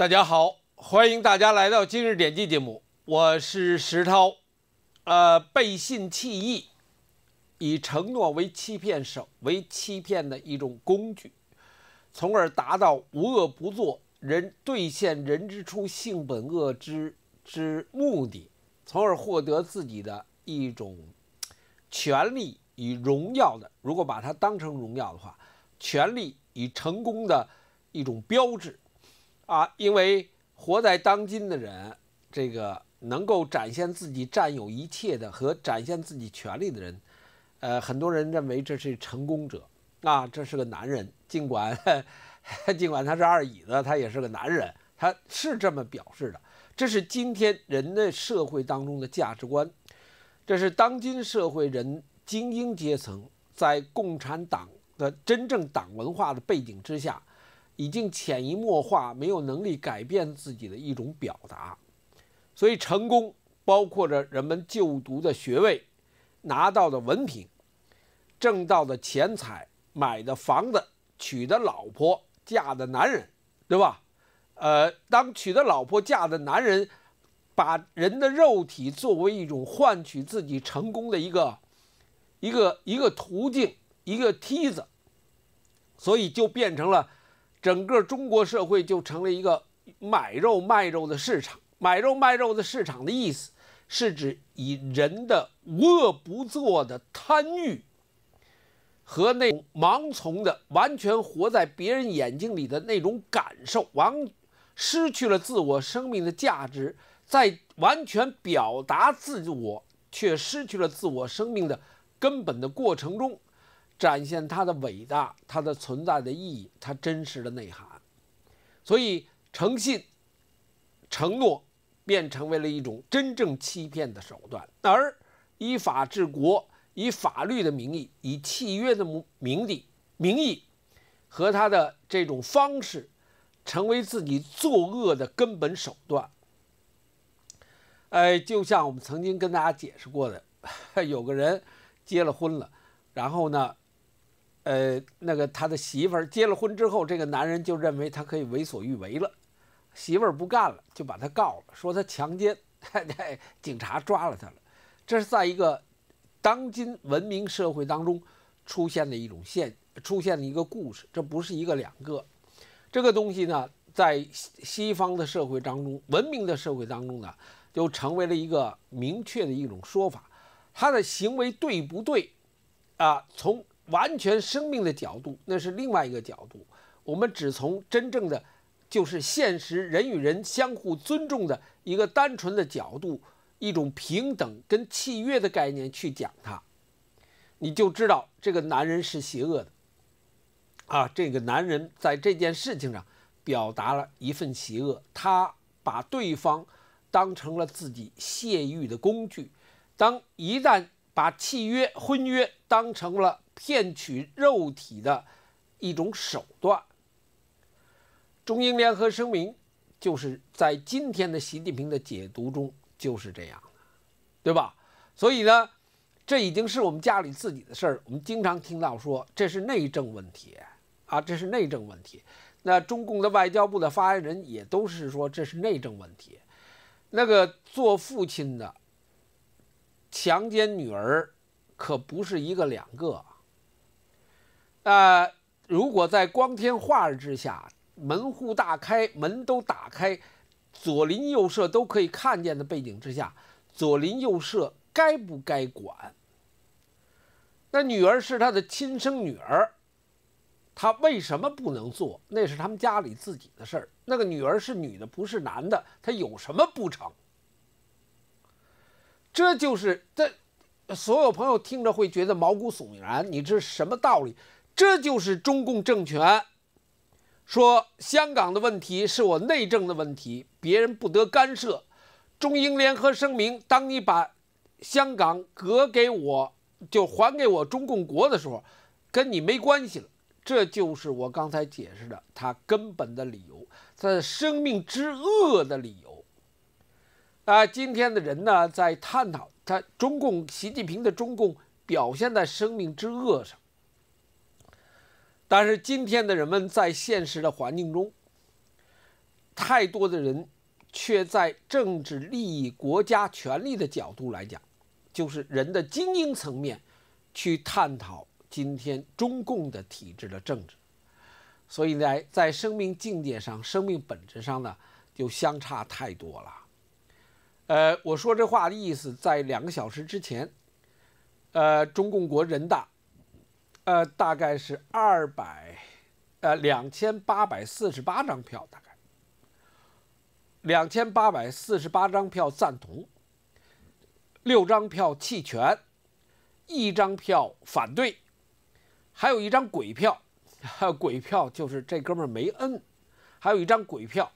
大家好，欢迎大家来到今日点击节目，我是石涛。呃，背信弃义，以承诺为欺骗手为欺骗的一种工具，从而达到无恶不作、人兑现人之初性本恶之之目的，从而获得自己的一种权利与荣耀的。如果把它当成荣耀的话，权利与成功的一种标志。啊，因为活在当今的人，这个能够展现自己占有一切的和展现自己权利的人，呃，很多人认为这是成功者啊，这是个男人。尽管 尽管他是二椅子，他也是个男人，他是这么表示的。这是今天人类社会当中的价值观，这是当今社会人精英阶层在共产党的真正党文化的背景之下。已经潜移默化，没有能力改变自己的一种表达，所以成功包括着人们就读的学位，拿到的文凭，挣到的钱财，买的房子，娶的老婆，嫁的男人，对吧？呃，当娶的老婆嫁的男人，把人的肉体作为一种换取自己成功的一个一个一个途径，一个梯子，所以就变成了。整个中国社会就成了一个买肉卖肉的市场。买肉卖肉的市场的意思是指以人的无恶不作的贪欲和那种盲从的、完全活在别人眼睛里的那种感受，完失去了自我生命的价值，在完全表达自我却失去了自我生命的根本的过程中。展现它的伟大，它的存在的意义，它真实的内涵。所以，诚信、承诺便成为了一种真正欺骗的手段，而依法治国，以法律的名义，以契约的名的名义和他的这种方式，成为自己作恶的根本手段。哎，就像我们曾经跟大家解释过的，有个人结了婚了，然后呢？呃，那个他的媳妇儿结了婚之后，这个男人就认为他可以为所欲为了。媳妇儿不干了，就把他告了，说他强奸 警察抓了他了。这是在一个当今文明社会当中出现的一种现出现的一个故事，这不是一个两个。这个东西呢，在西西方的社会当中，文明的社会当中呢，就成为了一个明确的一种说法，他的行为对不对啊？从完全生命的角度，那是另外一个角度。我们只从真正的，就是现实人与人相互尊重的一个单纯的角度，一种平等跟契约的概念去讲它，你就知道这个男人是邪恶的。啊，这个男人在这件事情上表达了一份邪恶，他把对方当成了自己泄欲的工具。当一旦把契约婚约当成了。骗取肉体的一种手段。中英联合声明就是在今天的习近平的解读中就是这样的，对吧？所以呢，这已经是我们家里自己的事儿。我们经常听到说这是内政问题啊，这是内政问题。那中共的外交部的发言人也都是说这是内政问题。那个做父亲的强奸女儿，可不是一个两个。呃，如果在光天化日之下，门户大开，门都打开，左邻右舍都可以看见的背景之下，左邻右舍该不该管？那女儿是他的亲生女儿，他为什么不能做？那是他们家里自己的事儿。那个女儿是女的，不是男的，他有什么不成？这就是这，所有朋友听着会觉得毛骨悚然。你这什么道理？这就是中共政权说香港的问题是我内政的问题，别人不得干涉。中英联合声明：当你把香港割给我，就还给我中共国的时候，跟你没关系了。这就是我刚才解释的他根本的理由，他生命之恶的理由。啊，今天的人呢，在探讨他中共习近平的中共表现在生命之恶上。但是今天的人们在现实的环境中，太多的人却在政治利益、国家权力的角度来讲，就是人的精英层面去探讨今天中共的体制的政治，所以呢，在生命境界上、生命本质上呢，就相差太多了。呃，我说这话的意思，在两个小时之前，呃，中共国人大。呃，大概是二百，呃，两千八百四十八张票，大概两千八百四十八张票赞同，六张票弃权，一张票反对，还有一张鬼票，鬼票就是这哥们没摁，还有一张鬼票，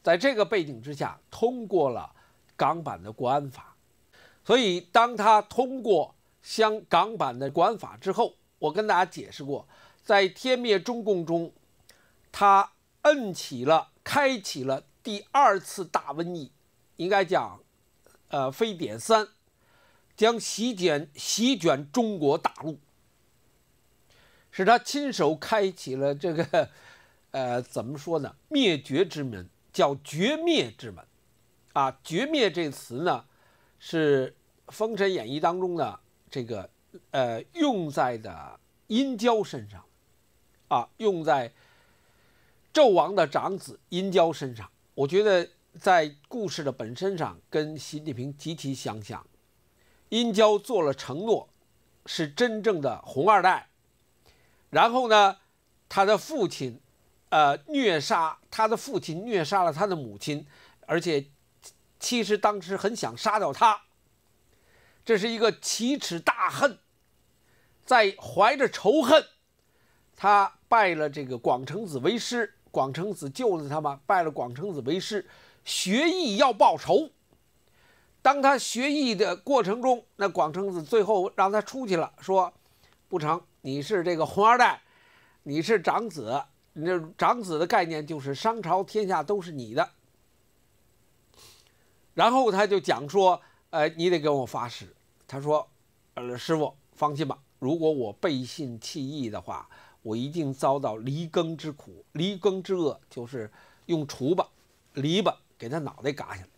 在这个背景之下通过了港版的国安法，所以当他通过香港版的国安法之后。我跟大家解释过，在天灭中共中，他摁起了、开启了第二次大瘟疫，应该讲，呃，非典三将席卷席卷中国大陆，是他亲手开启了这个，呃，怎么说呢？灭绝之门，叫绝灭之门，啊，绝灭这词呢，是《封神演义》当中的这个。呃，用在的殷郊身上，啊，用在纣王的长子殷郊身上。我觉得在故事的本身上跟习近平极其相像。殷郊做了承诺，是真正的红二代。然后呢，他的父亲，呃，虐杀他的父亲，虐杀了他的母亲，而且其实当时很想杀掉他，这是一个奇耻大恨。在怀着仇恨，他拜了这个广成子为师。广成子救了他嘛，拜了广成子为师，学艺要报仇。当他学艺的过程中，那广成子最后让他出去了，说：“不成，你是这个红二代，你是长子，你这长子的概念就是商朝天下都是你的。”然后他就讲说：“哎，你得跟我发誓。”他说：“呃，师傅，放心吧。”如果我背信弃义的话，我一定遭到离耕之苦。离耕之恶就是用锄把、篱笆给他脑袋嘎下来。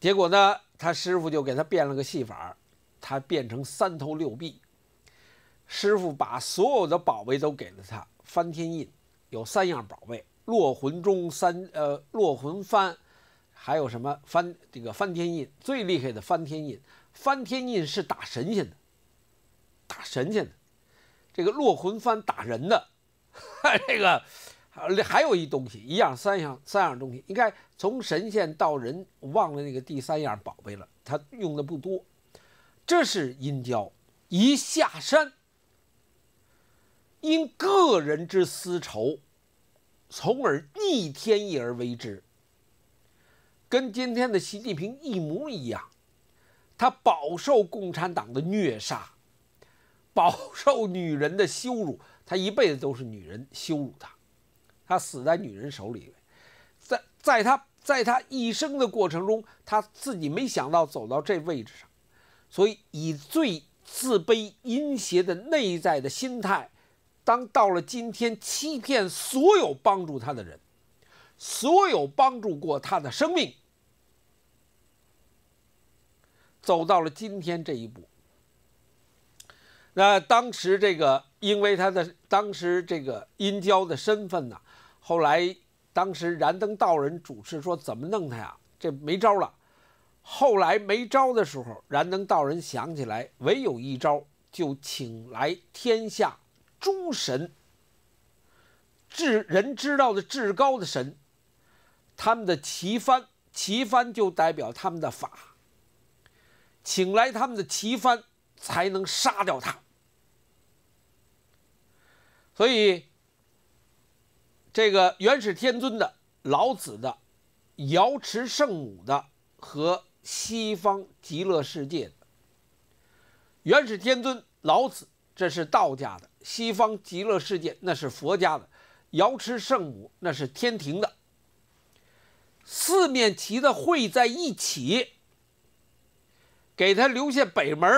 结果呢，他师傅就给他变了个戏法，他变成三头六臂。师傅把所有的宝贝都给了他。翻天印有三样宝贝：落魂钟、三呃落魂幡，还有什么翻这个翻天印最厉害的翻天印？翻天印是打神仙的。打神仙的，这个落魂幡打人的，这个还还有一东西，一样三样三样东西，应该从神仙到人，忘了那个第三样宝贝了。他用的不多，这是阴胶，一下山，因个人之私仇，从而逆天意而为之，跟今天的习近平一模一样，他饱受共产党的虐杀。饱受女人的羞辱，他一辈子都是女人羞辱他，他死在女人手里，在在他在他一生的过程中，他自己没想到走到这位置上，所以以最自卑阴邪的内在的心态，当到了今天，欺骗所有帮助他的人，所有帮助过他的生命，走到了今天这一步。那当时这个，因为他的当时这个殷郊的身份呢，后来当时燃灯道人主持说怎么弄他呀？这没招了。后来没招的时候，燃灯道人想起来，唯有一招，就请来天下诸神，至人知道的至高的神，他们的旗幡，旗幡就代表他们的法，请来他们的旗幡，才能杀掉他。所以，这个元始天尊的、老子的、瑶池圣母的和西方极乐世界的元始天尊、老子，这是道家的；西方极乐世界那是佛家的；瑶池圣母那是天庭的。四面旗子汇在一起，给他留下北门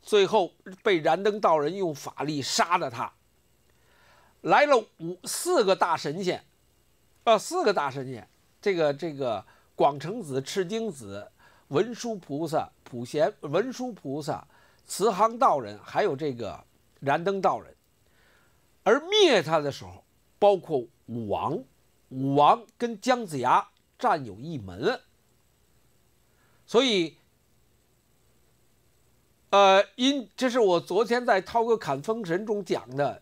最后被燃灯道人用法力杀了他。来了五四个大神仙，啊，四个大神仙，这个这个广成子、赤精子、文殊菩萨、普贤、文殊菩萨、慈航道人，还有这个燃灯道人。而灭他的时候，包括武王，武王跟姜子牙占有一门，所以，呃，因这是我昨天在涛哥侃封神中讲的。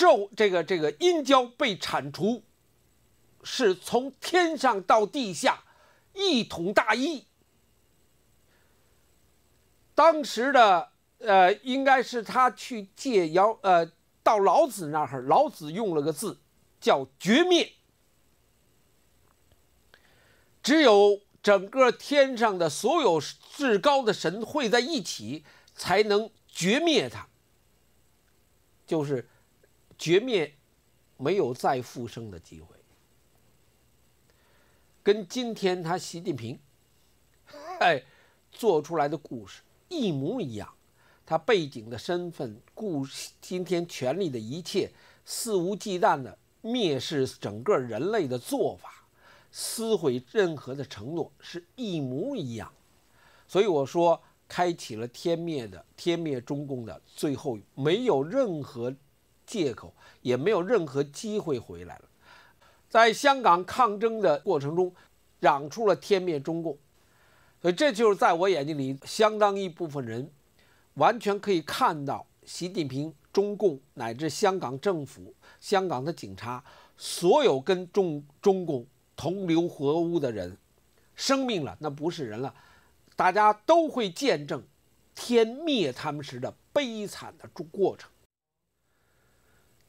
咒这个这个殷郊被铲除，是从天上到地下，一统大义。当时的呃，应该是他去借尧呃到老子那儿。老子用了个字叫绝灭，只有整个天上的所有至高的神会在一起，才能绝灭他。就是。绝灭，没有再复生的机会。跟今天他习近平，哎，做出来的故事一模一样。他背景的身份、故今天权力的一切，肆无忌惮的蔑视整个人类的做法，撕毁任何的承诺是一模一样。所以我说，开启了天灭的天灭中共的最后，没有任何。借口也没有任何机会回来了。在香港抗争的过程中，嚷出了天灭中共，所以这就是在我眼睛里，相当一部分人完全可以看到习近平、中共乃至香港政府、香港的警察，所有跟中中共同流合污的人，生命了，那不是人了。大家都会见证天灭他们时的悲惨的中过程。